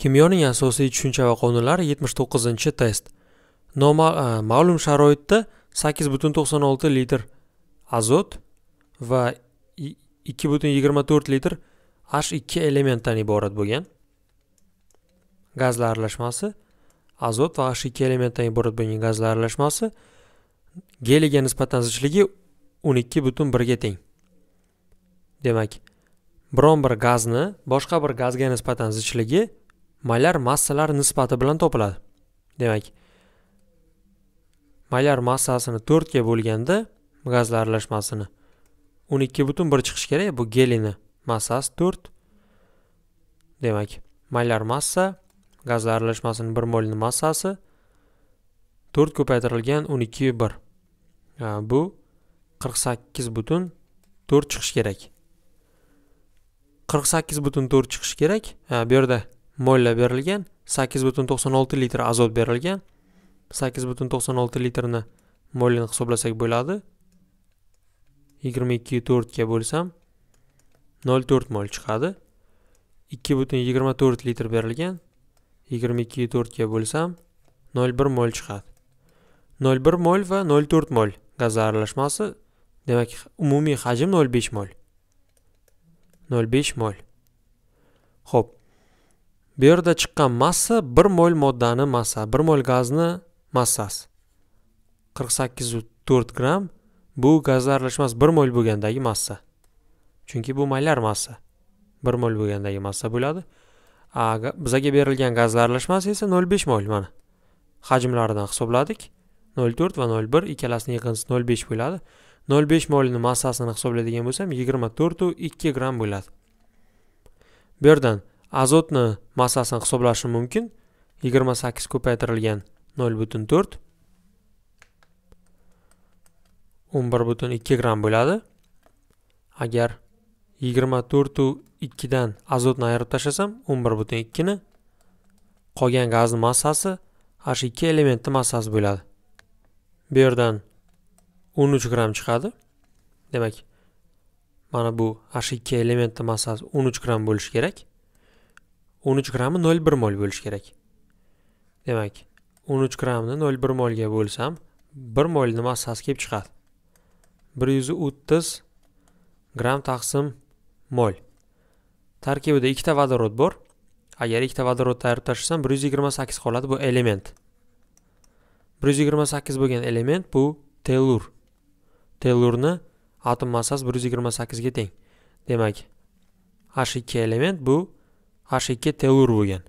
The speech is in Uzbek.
kimyoning asosiy tushuncha va qonunlari 79 test e, ma'lum sharoitda 8,96 litr azot va 2,24 litr h2 elementdan iborat bo'lgan gazlar aralashmasi azot va h2 elementdan iborat bo'lgan gazlar aralashmasi geliga nisbatan zichligi 12.1 ga teng demak biron bir gazni boshqa bir gazga nisbatan zichligi maylar massalar nisbati bilan topiladi demak maylar massasini to'rtga bo'lganda gazlar aralashmasini o'n ikki butun bir chiqish kerak bu gelini massasi to'rt demak maylar massa gazlar aralashmasini bir molni massasi to'rt ko'paytirilgan o'n ikki bir bu qirq sakkiz butun to'rt chiqishi kerak qirq sakkiz butun to'rt chiqishi kerak bu yerda mo'lla berilgan sakkiz butun to'qson olti litr azot berilgan sakkiz butun to'qson olti litrni mo'lini hisoblasak bo'ladi yigirma ga to'rtga bo'lsam nol to'rt mol chiqadi ikki butun yigirma to'rt litr berilgan yigirma ga to'rtga bo'lsam nol bir mol chiqadi nol bir mol va nol to'rt mol gaz aralashmasi demak umumiy hajm nol besh mol nol besh mol ho'p bu yerda chiqqan massa bir mol moddani massa bir mol gazni massasi qirq sakkizu to'rt gramm bu gazlar aralashmasi bir mol bo'lgandagi massa chunki bu mollar massa bir mol bo'lgandagi massa bo'ladi bizaga berilgan gazlar aralashmasi esa nol besh mol mana hajmlaridan hisobladik nol to'rt va nol bir ikkalasini yig'indisi nol besh bo'ladi nol besh molni massasini hisoblaydigan bo'lsam yigirma to'rtu ikki gramm bo'ladi bu yerdan azotni massasini hisoblashim mumkin 28 ko'paytirilgan 0.4 11.2 gramm bo'ladi agar 24.2 dan azotni ayirib tashlasam 11.2 ni qolgan gazni massasi h2 elementni massasi bo'ladi bu yerdan 13 gramm chiqadi demak mana bu h2 elementni massasi 13 gramm bo'lishi kerak o'n uch grammi nol bir mol bo'lishi kerak demak o'n uch grammni nol bir molga bo'lsam bir molni massasi kelib chiqadi bir yuz o'ttiz gramm taqsim mol tarkibida ikkita vodorod bor agar ikkita vodorod tayyorib tashlasam bir yuz yigirma sakkiz qoladi bu element bir yuz yigirma sakkiz bo'lgan element bu tellur tellurni atom massasi bir yuz yigirma sakkizga teng demak h ikki element bu hash ikki teu urgan